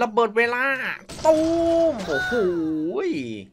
ระเบิดเวลาตูมโอ้โห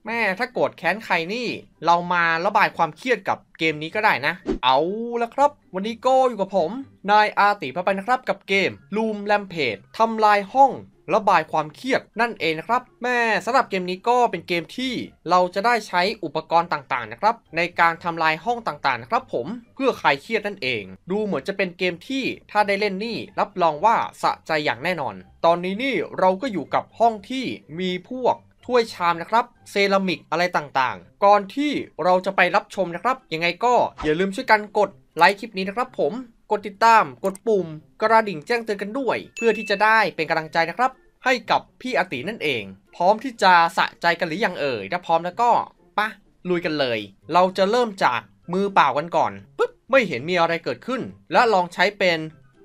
แม่ ถ้าโกรธแค้นใครนี่ เรามาระบายความเครียดกับเกมนี้ก็ได้นะ เอาละครับ วันนี้โกอยู่กับผม นายอาติพะปนะครับ กับเกม ลูมแลมเพ a ทำลายห้องระบายความเครียดนั่นเองนะครับ แม่สำหรับเกมนี้ก็เป็นเกมที่ เราจะได้ใช้อุปกรณ์ต่างๆนะครับ ในการทำลายห้องต่างๆนะครับผมเพื่อคลายเครียดนั่นเอง ดูเหมือนจะเป็นเกมที่ถ้าได้เล่นนี่ รับรองว่าสะใจอย่างแน่นอน ตอนนี้นี่เราก็อยู่กับห้องที่มีพวก ถ้วยชามนะครับเซรามิกอะไรต่างๆ ก่อนที่เราจะไปรับชมนะครับ ยังไงก็อย่าลืมช่วยกันกดไลค์คลิปนี้นะครับ ผมกดติดตามกดปุ่ม กระดิ่งแจ้งเตือนกันด้วย เพื่อที่จะได้เป็นกำลังใจนะครับให้กับพี่อตินั่นเอง พร้อมที่จะสะใจกันหรือยังเอ่ย ถ้าพร้อมแล้วก็ปะลุยกันเลย เราจะเริ่มจากมือเปล่ากันก่อนปึ๊บ ไม่เห็นมีอะไรเกิดขึ้น และลองใช้เป็น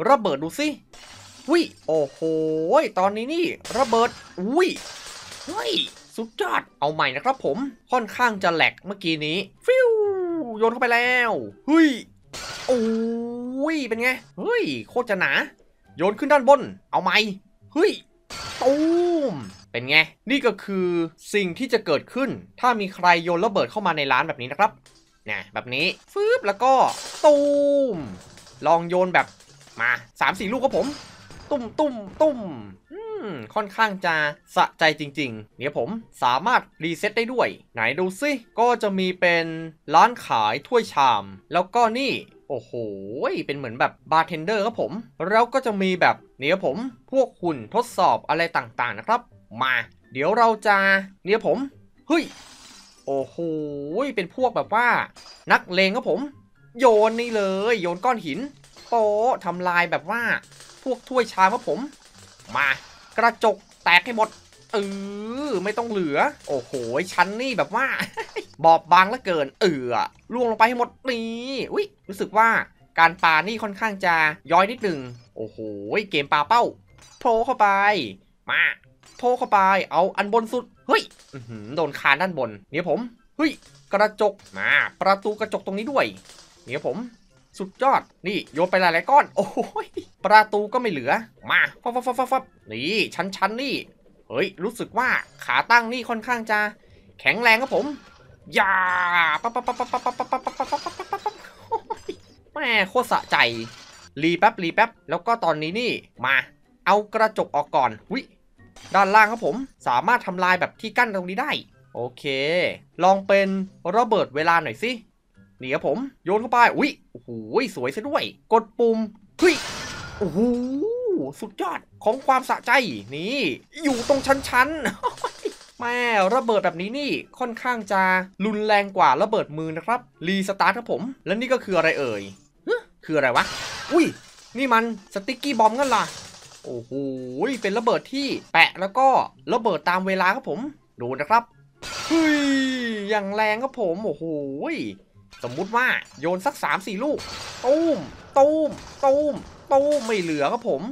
ระเบิดดูสิวิโอ้โหตอนนี้นี่ระเบิดวิวิสุดยอดเอาใหม่นะครับผมค่อนข้างจะแหลกเมื่อกี้นี้ ฟิวโยนเข้าไปแล้วเฮ้ยโอ้ยเป็นไงเฮ้ยโคตรจะหนา โยนขึ้นด้านบน เอาใหม่เฮ้ยตูมเป็นไง นี่ก็คือสิ่งที่จะเกิดขึ้น ถ้ามีใครโยนระเบิดเข้ามาในร้านแบบนี้นะครับนะแบบนี้ฟืบแล้วก็ตูมลองโยนแบบมาสามสี่ลูกครับผม ตุ้มตุ้มตุ้มค่อนข้างจะสะใจจริง ๆเนี่ยผมสามารถรีเซ็ตได้ด้วย ไหนดูซิ ก็จะมีเป็นร้านขายถ้วยชาม แล้วก็นี่โอ้โห เป็นเหมือนแบบบาร์เทนเดอร์ครับผมแล้วก็จะมีแบบนี่ครับผม พวกคุณทดสอบอะไรต่างๆนะครับ มา เดี๋ยวเราจะนี่ครับผม เฮ้ย โอ้โห เป็นพวกแบบว่า นักเลงครับผม โยนนี่เลยโยนก้อนหิน โป๊ทำลายแบบว่า พวกถ้วยชามครับผม มากระจกแตกให้หมดเออไม่ต้องเหลือ โอ้โหชั้นนี่แบบว่าบอบบางเหลือเกิน เออล่วงลงไปให้หมดนี่อุ้ยรู้สึกว่าการปานี่ค่อนข้างจะย้อยนิดหนึ่งโอ้โหเกมปาเป้าโผล่เข้าไปมาโผล่เข้าไปเอาอันบนสุดเฮ้ยโดนคานด้านบนเนี่ยผมเฮ้ย กระจกมาประตูกระจกตรงนี้ด้วยเนี่ยผม สุดยอดนี่ โยนไปหลายๆก้อน โอ้โหประตูก็ไม่เหลือ มาฟับฟับฟับฟับนี่ชั้นชั้นนี่เฮ้ย รู้สึกว่าขาตั้งนี่ค่อนข้างจะ แข็งแรงครับผมอย่าปั๊บปั๊บปั๊บปั๊บปั๊บปั๊บปั๊บปั๊บปั๊บปั๊บปั๊บปั๊บแม่โคตรสะใจ รีแป๊บ รีแป๊บ แล้วก็ตอนนี้นี่ มา เอากระจกออกก่อนวิด้านล่างครับผมสามารถทำลายแบบที่กั้นตรงนี้ได้ โอเค ลองเป็นระเบิดเวลาหน่อยสินี่ครับผม โยนเข้าไปวิ้ยโอ้โหสวยซะด้วย กดปุ่มวิ้ยโอ้โสุดยอดของความสะใจนี่อยู่ตรงชั้นชั้นแม่ระเบิดแบบนี้นี่ค่อนข้างจะรุนแรงกว่าระเบิดมือนะครับ รีสตาร์ทครับผม และนี่ก็คืออะไรเอ่ยคืออะไรวะ อุ้ย นี่มันสติกกี้บอมกันล่ะ โอ้โหเป็นระเบิดที่แปะแล้วก็ระเบิดตามเวลาครับผม ดูนะครับเฮ้ยอย่างแรงครับผม โอ้โหสมมุติว่าโยนสัก3-4ลูกตูมตูมตูมตูมไม่เหลือครับผม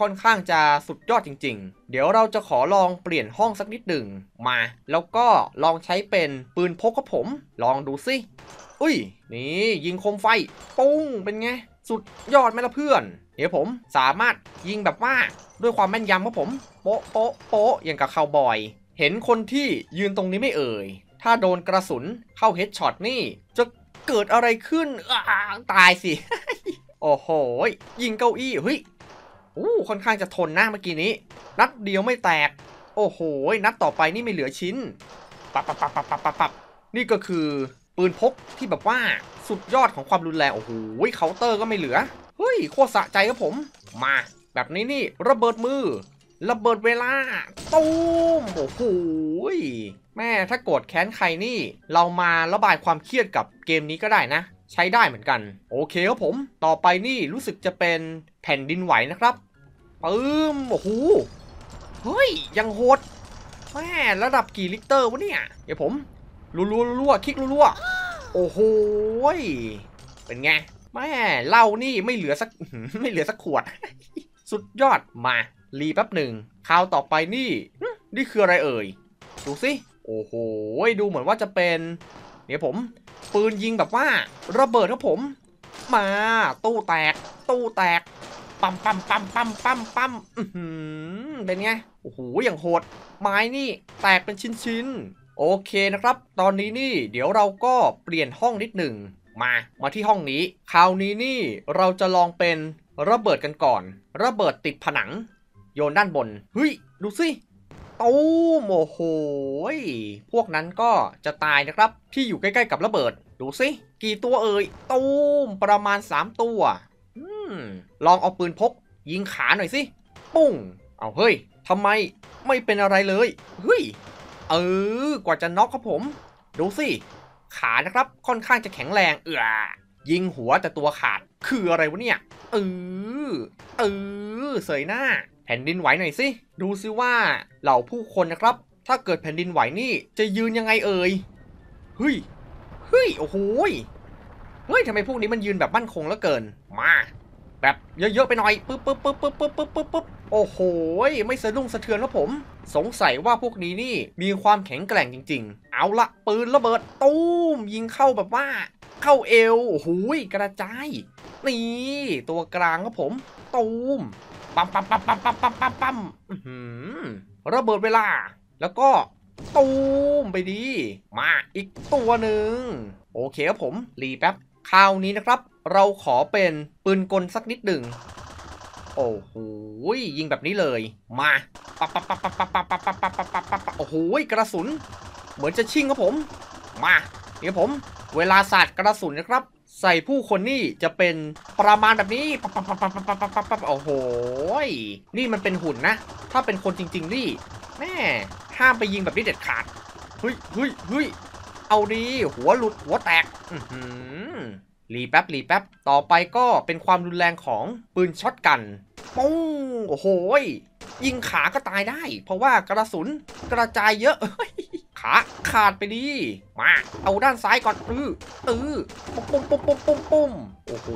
ค่อนข้างจะสุดยอดจริงๆ เดี๋ยวเราจะขอลองเปลี่ยนห้องสักนิดหนึ่งมาแล้วก็ลองใช้เป็นปืนพกกับผมลองดูสิอุ้ย นี่ยิงโคมไฟ ปุ้งเป็นไง สุดยอดไหมล่ะเพื่อน เดี๋ยวผมสามารถยิงแบบว่า ด้วยความแม่นยำของผม โป๊ะโป๊ะโป๊ะอย่างกับ่าวบอย เห็นคนที่ยืนตรงนี้ไม่เอ่ย ถ้าโดนกระสุนเข้าเฮดช็อตนี่จะเกิดอะไรขึ้นตายสิโอ้โห ยิงเก้าอี้เฮ้ยอู้ค่อนข้างจะทนนะเมื่อกี้นี้นัดเดียวไม่แตก โอ้โหนัดต่อไปนี่ไม่เหลือชิ้นปับปับปับปับปับปับปับนี่ก็คือ ปืนพกที่แบบว่าสุดยอดของความรุนแรงโอ้โหเคาน์เตอร์ก็ไม่เหลือเฮ้ยโคตรสะใจครับผม มาแบบนี้นี่ระเบิดมือระเบิดเวลาตูมโอ้โหแม่ถ้าโกรธแค้นใครนี่ เรามาระบายความเครียดกับเกมนี้ก็ได้นะใช้ได้เหมือนกัน โอเคครับผมต่อไปนี่รู้สึกจะเป็นแผ่นดินไหวนะครับปื้มโอ้โหเฮ้ยยังโหดแม่ระดับกี่ลิตรวะเนี่ยเดี๋ยวผมรัวรัวรัวคลิกรัวโอ้โหเป็นไงแม่เหล้านี่ไม่เหลือสักไม่เหลือสักขวด สุดยอดมา รีแป๊บหนึ่งคราวต่อไปนี่นี่คืออะไรเอ่ยดูสิโอ้โหดูเหมือนว่าจะเป็น เดี๋ยวผมปืนยิงแบบว่าระเบิดครับผม มาตู้แตก ตู้แตกปั๊มปั๊มปั๊มปั๊มปั๊มปั๊มเป็นไงโอ้โหอย่างโหด ไม้นี่แตกเป็นชิ้นๆโอเคนะครับ ตอนนี้นี่เดี๋ยวเราก็เปลี่ยนห้องนิดหนึ่ง มามาที่ห้องนี้ คราวนี้นี่เราจะลองเป็นระเบิดกันก่อน ระเบิดติดผนัง โยนด้านบนเฮ้ยดูสิตูมโอ้โห พวกนั้นก็จะตายนะครับ ที่อยู่ใกล้ๆ กับระเบิด ดูสิ กี่ตัวเอ่ยตูมประมาณ 3 ตัวอลองเอาปืนพก ยิงขาหน่อยสิ ปุ้ง เอาเฮ้ยทำไมไม่เป็นอะไรเลยเฮ้ยเออ กว่าจะน็อกครับผม ดูสิ ขานะครับค่อนข้างจะแข็งแรงเออยิงหัวแต่ตัวขาดคืออะไรวะเนี่ยเออเออเสยหน้าแผ่นดินไหวหน่อยสิ ดูซิว่าเหล่าผู้คนนะครับ ถ้าเกิดแผ่นดินไหวนี่จะยืนยังไงเอ่ยเฮ้ยเฮ้ยโอ้โห เฮ้ยทำไมพวกนี้มันยืนแบบมั่นคงแล้วเกิน มาแบบเยอะๆไปหน่อย ปึ๊บปึ๊บปึ๊บปึ๊บปึ๊บปึ๊บปึ๊บปึ๊บโอ้โหไม่สะดุ้งสะเทือนแล้วผม สงสัยว่าพวกนี้นี่มีความแข็งแกร่งจริง ๆ เอาละปืนระเบิดตูมยิงเข้าแบบว่า เข้าเอวโอ้โหกระจาย นี่ตัวกลางครับผม ตูมปั๊มปั๊มปั๊มปั๊มปั๊มปั๊มปั๊มปั๊มระเบิดเวลาแล้วก็ ตูมไปดี มาอีกตัวหนึ่ง โอเคครับผม รีแป๊บคราวนี้นะครับ เราขอเป็นปืนกลสักนิดหนึ่งโอ้โหยิงแบบนี้เลย มาปั๊บปั๊บปั๊บปั๊บปั๊บปั๊บปั๊บปั๊บปั๊บปั๊บปั๊บปั๊บโอ้โหกระสุน เหมือนจะชิงครับผม มาเดี๋ยวผม เวลาศาสตร์กระสุนนะครับใส่ผู้คนนี่จะเป็นประมาณแบบนี้ปับปับปับปับปับปับปับโอ้โห นี่มันเป็นหุ่นนะ ถ้าเป็นคนจริง ๆ นี่ แม่ ห้ามไปยิงแบบนี้เด็ดขาดเฮ้ยเฮ้ยเฮ้ยเอาดี หัวหลุด หัวแตกอืรีแป๊บรีแป๊บ ต่อไปก็เป็นความรุนแรงของ ปืนช็อตกันปุ้งโอ้โหยิงขาก็ตายได้ เพราะว่ากระสุนกระจายเยอะขาขาดไปดีมา เอาด้านซ้ายก่อนอื้อเออปุ๊มปุ๊มปุ๊มปุ๊มปุ๊บโอ้โห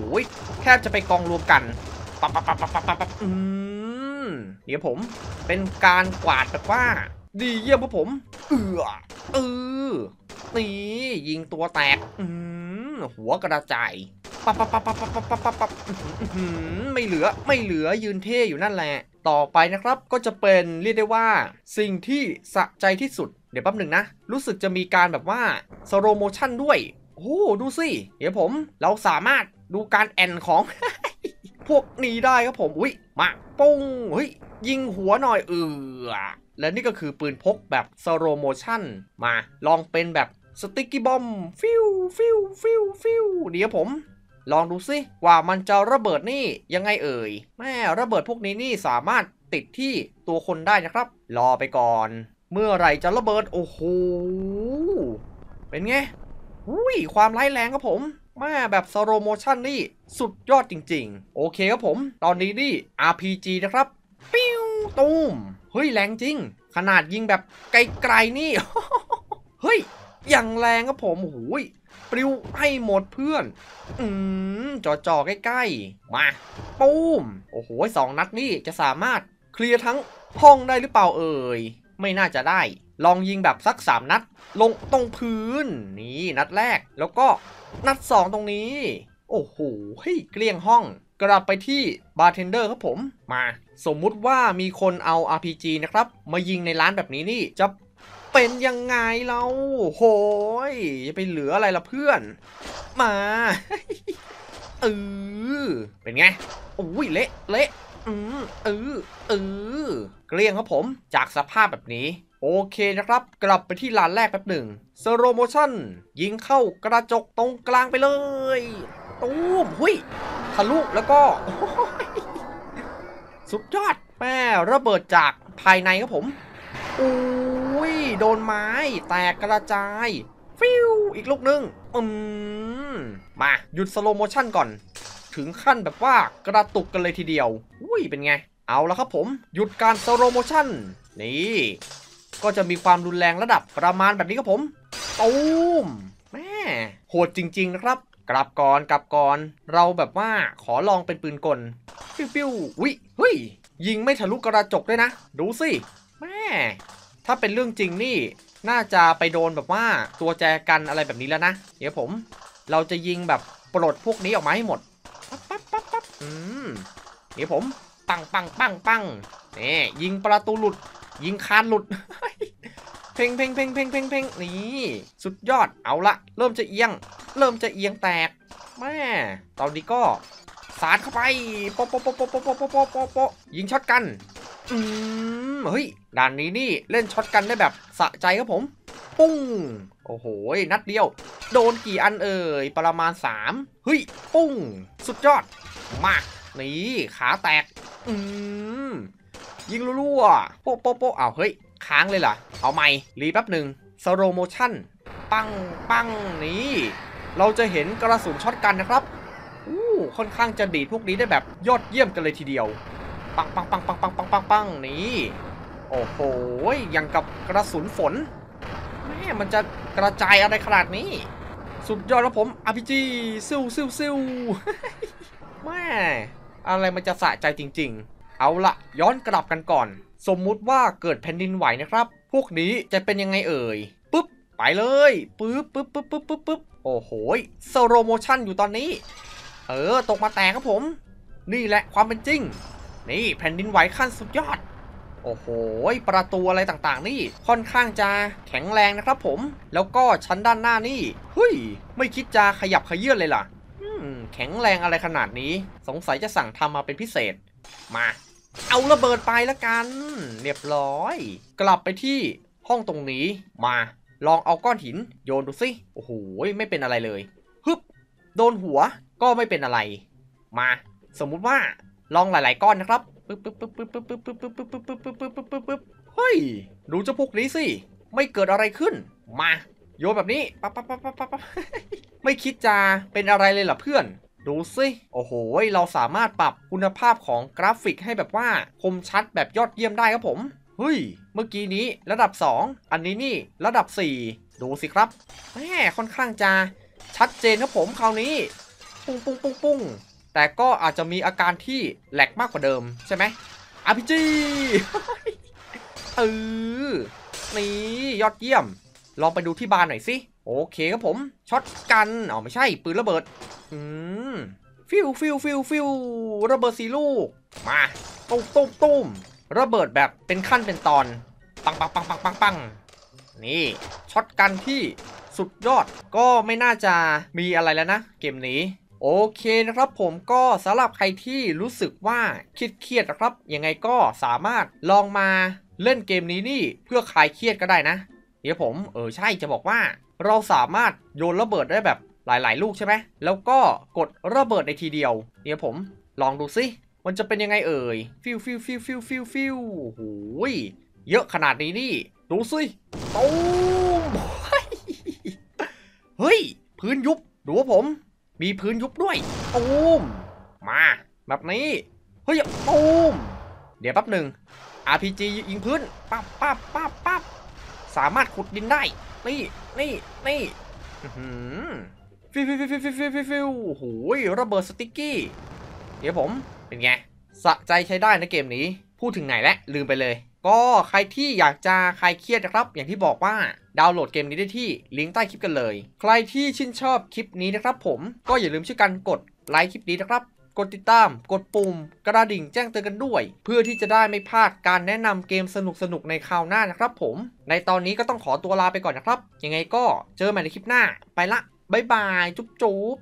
แทบจะไปกองรวมกัน ปั๊บปั๊บปั๊บปั๊บปั๊บปั๊บอืมเดี๋ยวผม เป็นการกวาดแบบว่า ดีเยี่ยมครับผม เอือเออตียิงตัวแตก อืมหัวกระจายปั๊บปั๊บปั๊บปั๊บปั๊บปั๊บปั๊บปับไม่เหลือ ไม่เหลือ ยืนเท่อยู่นั่นแหละ ต่อไปนะครับ ก็จะเป็นเรียกได้ว่า สิ่งที่สะใจที่สุดเดี๋ยวแป๊บหนึ่งนะรู้สึกจะมีการแบบว่าสโลโมชั่นด้วยโอ้ดูสิเดี๋ยวผมเราสามารถดูการแอนของ พวกนี้ได้ครับผม อุ้ยมาปุ้งเฮ้ยยิงหัวหน่อย เออและนี่ก็คือปืนพกแบบสโลโมชั่น มาลองเป็นแบบสติกกี้บอม ฟิวฟิวฟิวฟิวเดี๋ยวผม ลองดูสิว่ามันจะระเบิดนี่ยังไงเอ่ยแม่ระเบิดพวกนี้นี่สามารถติดที่ตัวคนได้นะครับ รอไปก่อนเมื่อไหร่จะระเบิดโอ้โห เป็นไงหุ้ย ความร้ายแรงครับผมมาแบบสโลโมชั่นนี่สุดยอดจริงๆ โอเคครับผม ตอนนี้นี่ RPG นะครับ ปิ้วตูมเฮ้ยแรงจริง ขนาดยิงแบบไกลๆ นี่ เฮ้ยอย่างแรงครับผมหุ้ยปลิวให้หมดเพื่อน อืมจ่อๆ ใกล้ๆ มาปูม โอ้โหสองนัดนี่จะสามารถเคลียร์ทั้งห้องได้หรือเปล่าเอ่ยไม่น่าจะได้ ลองยิงแบบสัก 3 นัด ลงตรงพื้น นี่ นัดแรก แล้วก็นัด 2 ตรงนี้ โอ้โหเกลี้ยงห้องกลับไปที่บาร์เทนเดอร์ครับผม มา สมมุติว่ามีคนเอา RPG นะครับ มายิงในร้านแบบนี้นี่ จะเป็นยังไงเราโหยจะไปเหลืออะไรล่ะเพื่อน มาเออเป็นไงอุ้ยเละเละอืมเออเออเกลี้ยงครับผมจากสภาพแบบนี้ โอเคนะครับ กลับไปที่ลานแรกแป๊บหนึ่งสโลโมชั่นยิงเข้ากระจกตรงกลางไปเลยตูมหุยทะลุ แล้วก็ สุดยอดแม่ระเบิดจากภายในครับผมอุ้ยโดนไม้ แตกกระจาย ฟิวอีกลูกนึงอืม มาหยุดสโลโมชั่นก่อน ถึงขั้นแบบว่ากระตุกกันเลยทีเดียว อุ้ยเป็นไงเอาละครับผม หยุดการสโลโมชั่น นี่ ก็จะมีความรุนแรงระดับประมาณแบบนี้ครับผมตูมแม่โหดจริงๆ นะครับ กลับก่อนกลับก่อนเราแบบว่าขอลองเป็นปืนกลปิ้วปิ้ววิเฮ้ยยิงไม่ทะลุกระจกด้วยนะ ดูสิแม่ ถ้าเป็นเรื่องจริงนี่ น่าจะไปโดนแบบว่าตัวแจกันอะไรแบบนี้แล้วนะเดี๋ยวผม เราจะยิงแบบปลดพวกนี้ออกมาให้หมดปั๊บปั๊บปั๊บปั๊บอืมเดี๋ยวผมปังปังปังปังนี่ยิงประตูหลุด ยิงคานหลุด เพ่งเพ่งเพ่งเพ่งเพ่งเพ่งนี่ สุดยอดเอาละเริ่มจะเอียงเริ่มจะเอียงแตกแม่ตอนนี้ก็สาดเข้าไปโปโปโปโปโปโปโปโปโปโปยิงช็อตกันอืมเฮ้ยด่านนี้นี่เล่นช็อตกันได้แบบสะใจครับผม ปุ้งโอ้โหนัดเดียว โดนกี่อันเอ่ยประมาณ3เฮ้ย ปุ้งสุดยอด มากนี่ขาแตกอืม ยิงรัวๆโป๊ะโป๊ะโป๊ะอ้าวเฮ้ย ค้างเลยล่ะ เอาใหม่ รีแป๊บหนึ่งสโลโมชั่น ปังปังนี่เราจะเห็นกระสุนช็อตกันนะครับอู้ค่อนข้างจะดีดพวกนี้ได้แบบยอดเยี่ยมกันเลยทีเดียว ปังปังปังปังปังปังปังปังนี่โอ้โห ยังกับกระสุนฝน แม่มันจะกระจายอะไรขนาดนี้ สุดยอดแล้วผมอพีจีซิวซิวซิวแม่อะไรมันจะสะใจจริงๆ เอาละย้อนกลับกันก่อน สมมุติว่าเกิดแผ่นดินไหวนะครับพวกนี้จะเป็นยังไงเอ่ยปุ๊บไปเลยปึ๊บปึ๊บปึ๊บปึ๊บปึ๊บปึ๊บโอ้โหสโลโมชั่นอยู่ตอนนี้ เออตกมาแตกครับผม นี่แหละความเป็นจริง นี่แผ่นดินไหวขั้นสุดยอด โอ้โหประตูอะไรต่างๆ นี่ค่อนข้างจะแข็งแรงนะครับผม แล้วก็ชั้นด้านหน้านี่เฮ้ยไม่คิดจะขยับขยื่นเลยล่ะแข็งแรงอะไรขนาดนี้สงสัยจะสั่งทำมาเป็นพิเศษ มาเอาระเบิดไปละกัน เรียบร้อย กลับไปที่ห้องตรงนี้มาลองเอาก้อนหิน โยนดูสิโอ้โห ไม่เป็นอะไรเลย ฮึบ โดนหัวก็ไม่เป็นอะไร มา สมมุติว่าลองหลาย ๆก้อนนะครับปึ๊บปึ๊บปึ๊บปึ๊บปึ๊บปึ๊บปึ๊บปึ๊บปึ๊บปึ๊บปึ๊บปึ๊บปึ๊บปึ๊บเฮ้ยดูเจ้าพวกนี้สิ ไม่เกิดอะไรขึ้นมาโยนแบบนี้ ปั๊บปั๊บปั๊บปั๊บปั๊บไม่คิดจะเป็นอะไรเลยหรอเพื่อน ดูสิ โอ้โห เราสามารถปรับคุณภาพของกราฟิกให้แบบว่าคมชัดแบบยอดเยี่ยมได้ครับผม เฮ้ย เมื่อกี้นี้ระดับ 2 อันนี้นี่ระดับ 4 ดูสิครับ แหมค่อนข้างจะชัดเจนครับผม คราวนี้ ปุ้งปุ้งปุ้งปุ้ง แต่ก็อาจจะมีอาการที่แหลกมากกว่าเดิม ใช่ไหมอาพิจีเออนี่ยอดเยี่ยมลองไปดูที่บานหน่อยสิ โอเคครับผมช็อตกันอ๋อไม่ใช่ ปืนระเบิดอืมฟิวฟิวฟิวฟิวระเบิดสีลูกมาตุ้มตุ้มตุ้มระเบิดแบบเป็นขั้นเป็นตอนปังปังปังปังปังปังนี่ช็อตกันที่สุดยอดก็ไม่น่าจะมีอะไรแล้วนะ เกมนี้ โอเคนะครับ ผมก็สำหรับใครที่รู้สึกว่าเครียดๆนะครับ ยังไงก็สามารถลองมาเล่นเกมนี้นี่เพื่อคลายเครียดก็ได้นะี๋ยวผม เออใช่จะบอกว่าเราสามารถโยนระเบิดได้แบบหลายๆ ลูกใช่ไหมแล้วก็กดระเบิดในทีเดียว เดี๋ยผมลองดูซิ มันจะเป็นยังไงเอ่ย ฟิวฟิวฟิวฟิวฟิวฟิวโอ้โหเยอะขนาดนี้นี่ดูซิตูมเฮ้ย พื้นยุบดูว่าผม มีพื้นยุบด้วยตูมมาแบบนี้ เฮ้ยตูมเดี๋ยวแป๊บหนึ่ง RPG ยิงพื้นปั๊บปั๊บปั๊บปั๊บสามารถขุดดินได้ นี่ นี่ นี่ฟิวฟิวฟิวฟิวฟิวฟิวฟิวหูยระเบิดสติ๊กกี้เดี๋ยวผม เป็นไงสะใจใช้ได้นะเกมนี้ พูดถึงไหนแล้วลืมไปเลย ก็ใครที่อยากจะ ใครเครียดนะครับ อย่างที่บอกว่าดาวน์โหลดเกมนี้ได้ที่ลิงก์ใต้คลิปกันเลย ใครที่ชื่นชอบคลิปนี้นะครับ ผม ก็อย่าลืมช่วยกันกดไลค์คลิปนี้นะครับกดติดตามกดปุ่มกระดิ่งแจ้งเตือนกันด้วย เพื่อที่จะได้ไม่พลาดการแนะนำเกมสนุกๆ ในคราวหน้านะครับผม ในตอนนี้ก็ต้องขอตัวลาไปก่อนนะครับ ยังไงก็เจอใหม่ในคลิปหน้า ไปละ บ๊ายบาย จุ๊บจุ๊บ